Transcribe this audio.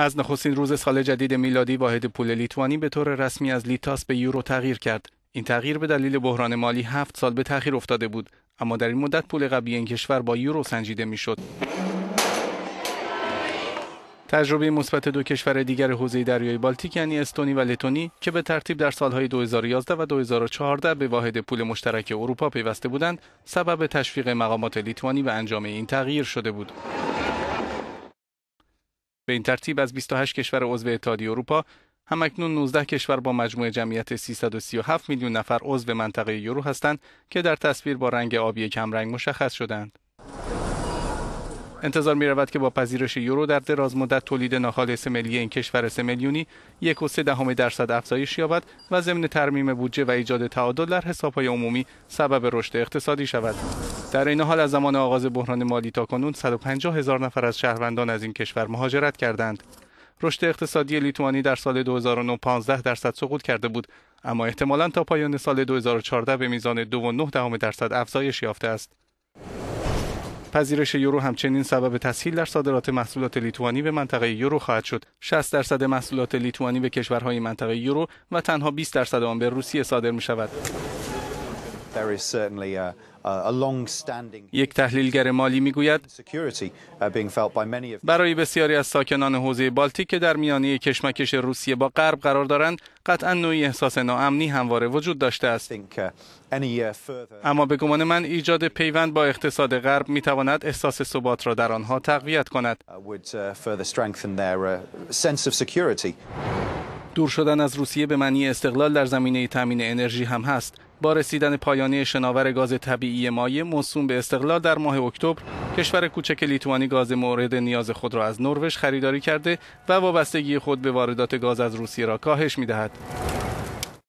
از نخستین روز سال جدید میلادی واحد پول لیتوانی به طور رسمی از لیتاس به یورو تغییر کرد. این تغییر به دلیل بحران مالی هفت سال به تأخیر افتاده بود، اما در این مدت پول قبلی این کشور با یورو سنجیده میشد. تجربه مثبت دو کشور دیگر حوزه دریای بالتیک یعنی استونی و لتونی که به ترتیب در سالهای 2011 و 2014 به واحد پول مشترک اروپا پیوسته بودند، سبب تشویق مقامات لیتوانی و انجام این تغییر شده بود. به این ترتیب از 28 کشور عضو اتحادیه اروپا همکنون 19 کشور با مجموع جمعیت 337 میلیون نفر عضو منطقه یورو هستند که در تصویر با رنگ آبی کمرنگ مشخص شدند. انتظار می رود که با پذیرش یورو در دراز مدت تولید ناخالص ملی این کشور سه میلیونی یک و سه دهم درصد افزایش یابد و ضمن ترمیم بودجه و ایجاد تعادل در حسابهای عمومی سبب رشد اقتصادی شود. در این حال از زمان آغاز بحران مالی تا کنون 150 هزار نفر از شهروندان از این کشور مهاجرت کردند. رشد اقتصادی لیتوانی در سال 2015 درصد سقوط کرده بود اما احتمالا تا پایان سال 2014 به میزان 2.9 درصد افزایش یافته است. پذیرش یورو همچنین سبب تسهیل در صادرات محصولات لیتوانی به منطقه یورو خواهد شد. 60 درصد محصولات لیتوانی به کشورهای منطقه یورو و تنها 20 درصد آن به روسیه صادر می شود. یک تحلیلگر مالی میگوید uh, برای بسیاری از ساکنان حوزه بالتیک که در میانه کشمکش روسیه با غرب قرار دارند قطعا نوعی احساس ناامنی همواره وجود داشته است uh, uh, اما به گمان من ایجاد پیوند با اقتصاد غرب می تواند احساس ثبات را در آنها تقویت کند دور شدن از روسیه به معنی استقلال در زمینه تامین انرژی هم هست با رسیدن پایانی شناور گاز طبیعی مایع موسوم به استقلال در ماه اکتبر کشور کوچک لیتوانی گاز مورد نیاز خود را از نروژ خریداری کرده و وابستگی خود به واردات گاز از روسیه را کاهش میدهد